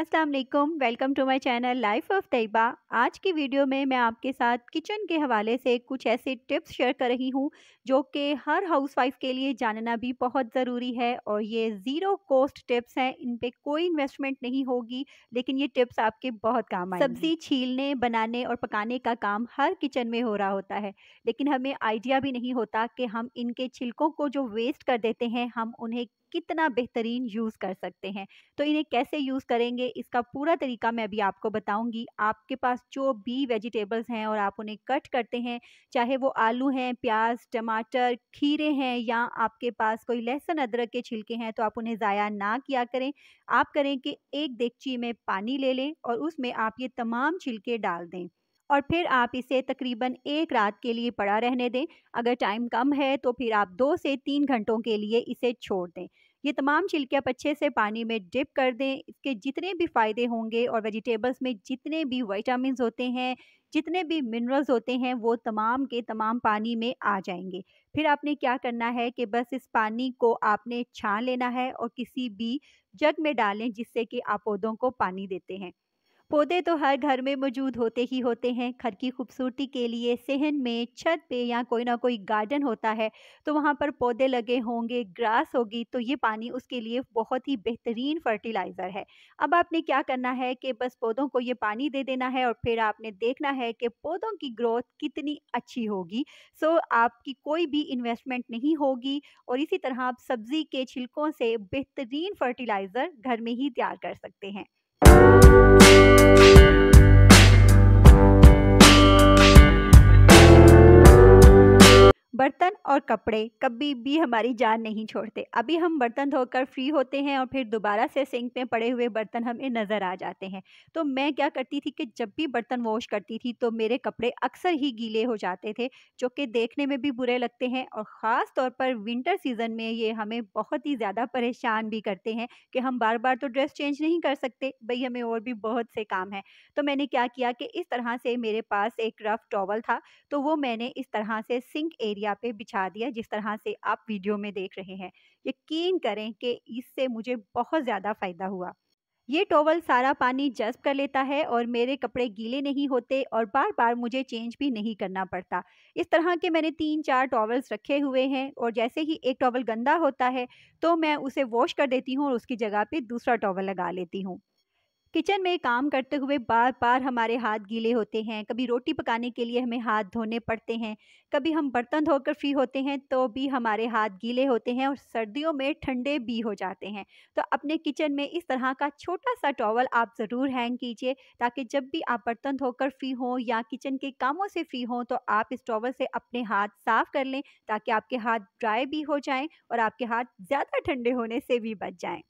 Aslam welcome to my channel life of Taiba आज की video में मैं आपके साथ किचन के हवाले से कुछ ऐसे टिप्स शेयर कर रही हूँ जो कि हर हाउसवाइफ के लिए जानना भी बहुत ज़रूरी है और ये ज़ीरो कॉस्ट टिप्स हैं इन पर कोई इन्वेस्टमेंट नहीं होगी लेकिन ये टिप्स आपके बहुत काम आए सब्ज़ी छीलने बनाने और पकाने का काम हर किचन में हो रहा होता है लेकिन हमें आइडिया भी नहीं होता कि हम इनके छिलकों को जो वेस्ट कर देते हैं हम उन्हें कितना बेहतरीन यूज़ कर सकते हैं तो इन्हें कैसे यूज़ करेंगे इसका पूरा तरीका मैं अभी आपको बताऊंगी आपके पास जो भी वेजिटेबल्स हैं और आप उन्हें कट करते हैं चाहे वो आलू हैं प्याज टमाटर खीरे हैं या आपके पास कोई लहसुन अदरक के छिलके हैं तो आप उन्हें ज़ाया ना किया करें आप करें कि एक देगची में पानी ले लें और उसमें आप ये तमाम छिलके डाल दें और फिर आप इसे तकरीबन एक रात के लिए पड़ा रहने दें अगर टाइम कम है तो फिर आप दो से तीन घंटों के लिए इसे छोड़ दें ये तमाम छिलके आप अच्छे से पानी में डिप कर दें इसके जितने भी फ़ायदे होंगे और वेजिटेबल्स में जितने भी वाइटामिन होते हैं जितने भी मिनरल्स होते हैं वो तमाम के तमाम पानी में आ जाएंगे फिर आपने क्या करना है कि बस इस पानी को आपने छान लेना है और किसी भी जग में डालें जिससे कि आप पौधों को पानी देते हैं पौधे तो हर घर में मौजूद होते ही होते हैं घर की खूबसूरती के लिए सहन में छत पे या कोई ना कोई गार्डन होता है तो वहाँ पर पौधे लगे होंगे ग्रास होगी तो ये पानी उसके लिए बहुत ही बेहतरीन फर्टिलाइज़र है अब आपने क्या करना है कि बस पौधों को ये पानी दे देना है और फिर आपने देखना है कि पौधों की ग्रोथ कितनी अच्छी होगी सो आपकी कोई भी इन्वेस्टमेंट नहीं होगी और इसी तरह आप सब्ज़ी के छिलकों से बेहतरीन फर्टिलाइज़र घर में ही तैयार कर सकते हैं बर्तन और कपड़े कभी भी हमारी जान नहीं छोड़ते अभी हम बर्तन धोकर फ्री होते हैं और फिर दोबारा से सिंक में पड़े हुए बर्तन हमें नज़र आ जाते हैं तो मैं क्या करती थी कि जब भी बर्तन वॉश करती थी तो मेरे कपड़े अक्सर ही गीले हो जाते थे जो कि देखने में भी बुरे लगते हैं और ख़ास तौर पर विंटर सीज़न में ये हमें बहुत ही ज़्यादा परेशान भी करते हैं कि हम बार बार तो ड्रेस चेंज नहीं कर सकते भाई हमें और भी बहुत से काम हैं तो मैंने क्या किया कि इस तरह से मेरे पास एक रफ़ टॉवल था तो वो मैंने इस तरह से सिंक एरिया तकिया पे बिछा दिया जिस तरह से आप वीडियो में देख रहे हैं यकीन करें कि इससे मुझे बहुत ज़्यादा फ़ायदा हुआ ये टॉवल सारा पानी जज्ब कर लेता है और मेरे कपड़े गीले नहीं होते और बार बार मुझे चेंज भी नहीं करना पड़ता इस तरह के मैंने तीन चार टॉवल्स रखे हुए हैं और जैसे ही एक टॉवल गंदा होता है तो मैं उसे वॉश कर देती हूँ और उसकी जगह पे दूसरा टॉवल लगा लेती हूँ किचन में काम करते हुए बार बार हमारे हाथ गीले होते हैं कभी रोटी पकाने के लिए हमें हाथ धोने पड़ते हैं कभी हम बर्तन धोकर फ्री होते हैं तो भी हमारे हाथ गीले होते हैं और सर्दियों में ठंडे भी हो जाते हैं तो अपने किचन में इस तरह का छोटा सा टॉवल आप ज़रूर हैंग कीजिए ताकि जब भी आप बर्तन धोकर फ्री हों या किचन के कामों से फ्री हों तो आप इस टॉवल से अपने हाथ साफ़ कर लें ताकि आपके हाथ ड्राई भी हो जाएँ और आपके हाथ ज़्यादा ठंडे होने से भी बच जाएँ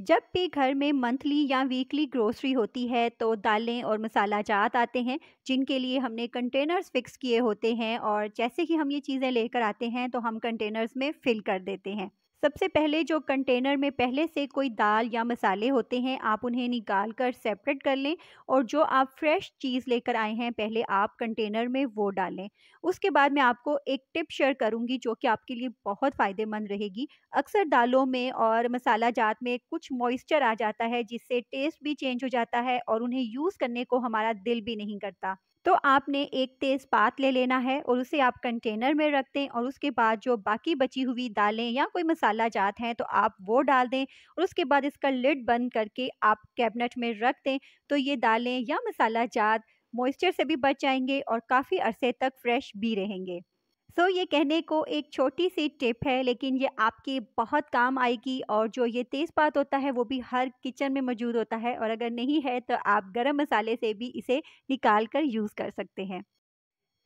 जब भी घर में मंथली या वीकली ग्रोसरी होती है तो दालें और मसाला जात आते हैं जिनके लिए हमने कंटेनर्स फिक्स किए होते हैं और जैसे ही हम ये चीज़ें लेकर आते हैं तो हम कंटेनर्स में फ़िल कर देते हैं सबसे पहले जो कंटेनर में पहले से कोई दाल या मसाले होते हैं आप उन्हें निकाल कर सेपरेट कर लें और जो आप फ्रेश चीज़ लेकर आए हैं पहले आप कंटेनर में वो डालें उसके बाद मैं आपको एक टिप शेयर करूंगी जो कि आपके लिए बहुत फ़ायदेमंद रहेगी अक्सर दालों में और मसाला जात में कुछ मॉइस्चर आ जाता है जिससे टेस्ट भी चेंज हो जाता है और उन्हें यूज़ करने को हमारा दिल भी नहीं करता तो आपने एक तेज़पात ले लेना है और उसे आप कंटेनर में रख दें और उसके बाद जो बाकी बची हुई दालें या कोई मसाला जात हैं तो आप वो डाल दें और उसके बाद इसका लिड बंद करके आप कैबिनेट में रख दें तो ये दालें या मसाला जात मॉइस्चर से भी बच जाएंगे और काफ़ी अरसे तक फ्रेश भी रहेंगे सो ये कहने को एक छोटी सी टिप है लेकिन ये आपके बहुत काम आएगी और जो ये तेज़पात होता है वो भी हर किचन में मौजूद होता है और अगर नहीं है तो आप गरम मसाले से भी इसे निकाल कर यूज़ कर सकते हैं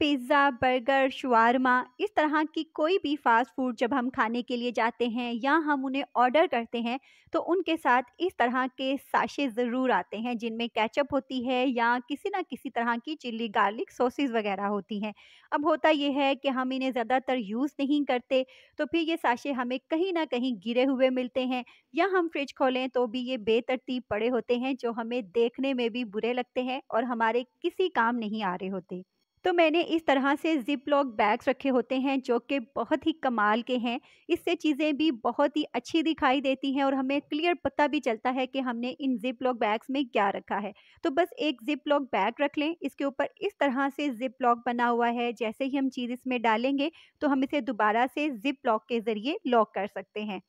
पिज़्ज़ा बर्गर शुरमा इस तरह की कोई भी फ़ास्ट फूड जब हम खाने के लिए जाते हैं या हम उन्हें ऑर्डर करते हैं तो उनके साथ इस तरह के साशे ज़रूर आते हैं जिनमें कैचअप होती है या किसी ना किसी तरह की चिल्ली गार्लिक सॉसेस वगैरह होती हैं अब होता यह है कि हम इन्हें ज़्यादातर यूज़ नहीं करते तो फिर ये साशे हमें कहीं ना कहीं गिरे हुए मिलते हैं या हम फ्रिज खोलें तो भी ये बेतरतीब पड़े होते हैं जो हमें देखने में भी बुरे लगते हैं और हमारे किसी काम नहीं आ रहे होते तो मैंने इस तरह से जिप लॉक बैग्स रखे होते हैं जो कि बहुत ही कमाल के हैं इससे चीज़ें भी बहुत ही अच्छी दिखाई देती हैं और हमें क्लियर पता भी चलता है कि हमने इन जिप लॉक बैग्स में क्या रखा है तो बस एक जिप लॉक बैग रख लें इसके ऊपर इस तरह से जिप लॉक बना हुआ है जैसे ही हम चीज़ इसमें डालेंगे तो हम इसे दोबारा से जिप लॉक के ज़रिए लॉक कर सकते हैं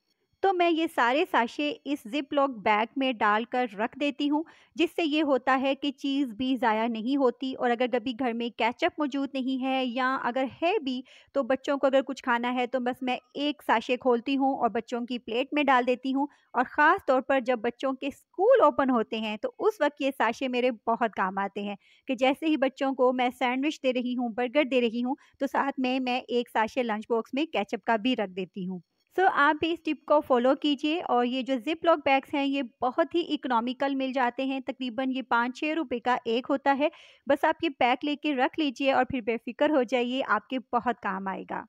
तो मैं ये सारे साशे इस जिप लॉक बैग में डाल कर रख देती हूँ जिससे ये होता है कि चीज़ भी ज़ाया नहीं होती और अगर कभी घर में कैचअप मौजूद नहीं है या अगर है भी तो बच्चों को अगर कुछ खाना है तो बस मैं एक साशे खोलती हूँ और बच्चों की प्लेट में डाल देती हूँ और ख़ास तौर पर जब बच्चों के स्कूल ओपन होते हैं तो उस वक्त ये साशे मेरे बहुत काम आते हैं कि जैसे ही बच्चों को मैं सैंडविच दे रही हूँ बर्गर दे रही हूँ तो साथ में मैं एक साशे लंच बॉक्स में कैचअप का भी रख देती हूँ सो so, आप भी इस टिप को फॉलो कीजिए और ये जो जिप लॉक बैग्स हैं ये बहुत ही इकोनॉमिकल मिल जाते हैं तकरीबन ये पाँच छः रुपए का एक होता है बस आप ये पैक लेके रख लीजिए और फिर बेफिक्र हो जाइए आपके बहुत काम आएगा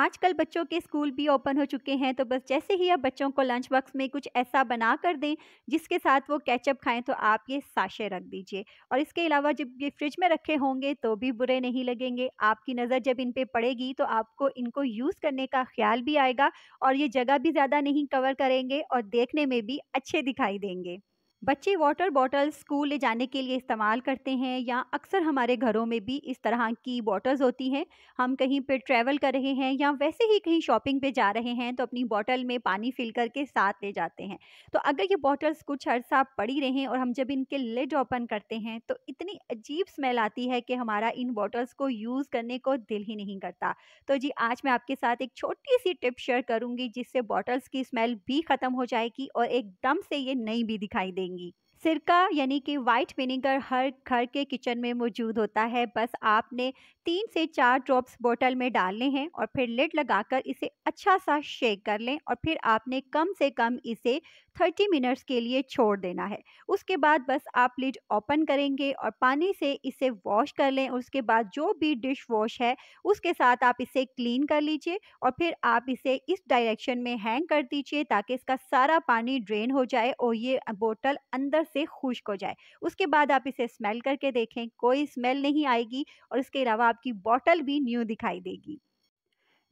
आजकल बच्चों के स्कूल भी ओपन हो चुके हैं तो बस जैसे ही आप बच्चों को लंच बॉक्स में कुछ ऐसा बना कर दें जिसके साथ वो कैचअप खाएं तो आप ये साशे रख दीजिए और इसके अलावा जब ये फ्रिज में रखे होंगे तो भी बुरे नहीं लगेंगे आपकी नज़र जब इन पर पड़ेगी तो आपको इनको यूज़ करने का ख्याल भी आएगा और ये जगह भी ज़्यादा नहीं कवर करेंगे और देखने में भी अच्छे दिखाई देंगे बच्चे वाटर बॉटल स्कूल ले जाने के लिए इस्तेमाल करते हैं या अक्सर हमारे घरों में भी इस तरह की बॉटल्स होती हैं हम कहीं पर ट्रैवल कर रहे हैं या वैसे ही कहीं शॉपिंग पे जा रहे हैं तो अपनी बॉटल में पानी फिल करके साथ ले जाते हैं तो अगर ये बॉटल्स कुछ अरसा पड़ी रहें और हम जब इनके लिड ओपन करते हैं तो इतनी अजीब स्मेल आती है कि हमारा इन बॉटल्स को यूज़ करने को दिल ही नहीं करता तो जी आज मैं आपके साथ एक छोटी सी टिप शेयर करूँगी जिससे बॉटल्स की स्मेल भी ख़त्म हो जाएगी और एकदम से ये नई भी दिखाई देंगी करेंगी सिरका यानी कि वाइट विनेगर हर घर के किचन में मौजूद होता है बस आपने तीन से चार ड्रॉप्स बोतल में डालने हैं और फिर लिड लगाकर इसे अच्छा सा शेक कर लें और फिर आपने कम से कम इसे 30 मिनट्स के लिए छोड़ देना है उसके बाद बस आप लिड ओपन करेंगे और पानी से इसे वॉश कर लें उसके बाद जो भी डिश वॉश है उसके साथ आप इसे क्लीन कर लीजिए और फिर आप इसे इस डायरेक्शन में हैंग कर दीजिए ताकि इसका सारा पानी ड्रेन हो जाए और ये बोतल अंदर से खुश्क हो जाए उसके बाद आप इसे स्मेल करके देखें कोई स्मेल नहीं आएगी और इसके अलावा आपकी बॉटल भी न्यू दिखाई देगी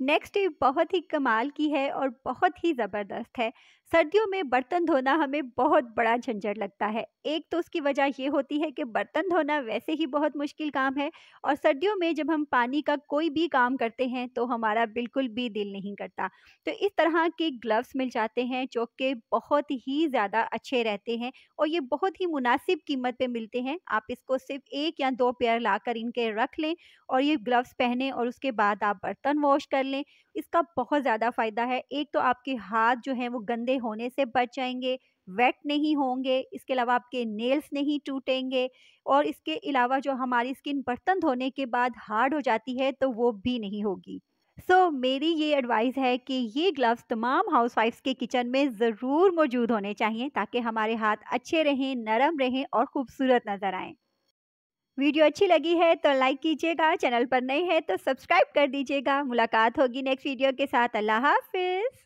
नेक्स्ट टिप बहुत ही कमाल की है और बहुत ही ज़बरदस्त है सर्दियों में बर्तन धोना हमें बहुत बड़ा झंझट लगता है एक तो उसकी वजह ये होती है कि बर्तन धोना वैसे ही बहुत मुश्किल काम है और सर्दियों में जब हम पानी का कोई भी काम करते हैं तो हमारा बिल्कुल भी दिल नहीं करता तो इस तरह के ग्लव्स मिल जाते हैं जो कि बहुत ही ज़्यादा अच्छे रहते हैं और ये बहुत ही मुनासिब कीमत पर मिलते हैं आप इसको सिर्फ एक या दो पेयर ला कर इनके रख लें और ये ग्लव्स पहने और उसके बाद आप बर्तन वॉश कर लें इसका बहुत ज़्यादा फ़ायदा है एक तो आपके हाथ जो हैं वो गंदे होने से बच जाएंगे वेट नहीं होंगे इसके अलावा आपके नेल्स नहीं टूटेंगे और इसके अलावा जो हमारी स्किन बर्तन धोने के बाद हार्ड हो जाती है तो वो भी नहीं होगी सो so, मेरी ये एडवाइस है कि ये ग्लव्स तमाम हाउस के किचन में ज़रूर मौजूद होने चाहिए ताकि हमारे हाथ अच्छे रहें नरम रहें और खूबसूरत नज़र आएँ वीडियो अच्छी लगी है तो लाइक कीजिएगा चैनल पर नए हैं तो सब्सक्राइब कर दीजिएगा मुलाकात होगी नेक्स्ट वीडियो के साथ अल्लाह हाफिज़